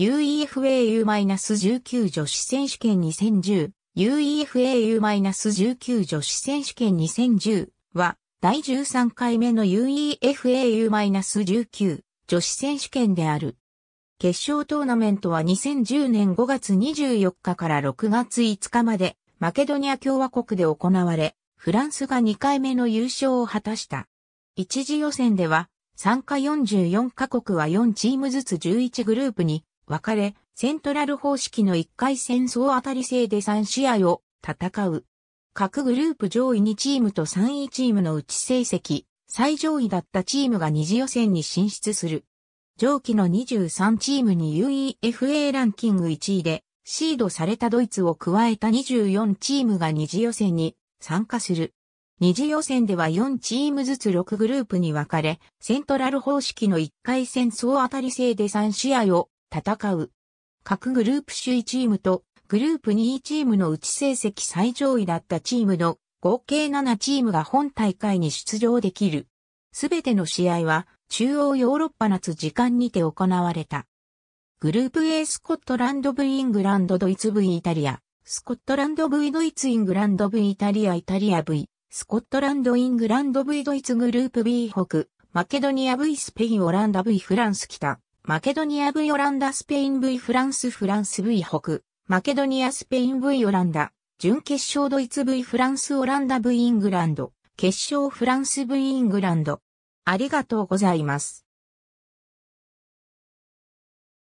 UEFAU-19 女子選手権2010、UEFAU-19 女子選手権2010は、第13回目の UEFAU-19 女子選手権である。決勝トーナメントは2010年5月24日から6月5日まで、マケドニア共和国で行われ、フランスが2回目の優勝を果たした。一次予選では、参加44カ国は4チームずつ11グループに分かれ、セントラル方式の1回戦争当たり制で3試合を戦う。各グループ上位2チームと3位チームのうち成績、最上位だったチームが二次予選に進出する。上記の23チームに UEFA ランキング1位で、シードされたドイツを加えた24チームが二次予選に参加する。二次予選では4チームずつ6グループに分かれ、セントラル方式の1回戦総当たり制で3試合を戦う。各グループ首位チームとグループ2位チームのうち成績最上位だったチームの合計7チームが本大会に出場できる。すべての試合は中央ヨーロッパ夏時間にて行われた。グループ A スコットランド V イングランドドイツ V イタリア、スコットランド V ドイツイングランド V イタリアイタリア V、スコットランドイングランド V ドイツグループ B 北、マケドニア V スペインオランダ V フランス北。マケドニア V オランダスペイン V フランスフランス V 北、マケドニアスペイン V オランダ、準決勝ドイツ V フランスオランダ V イングランド、決勝フランス V イングランド。ありがとうございます。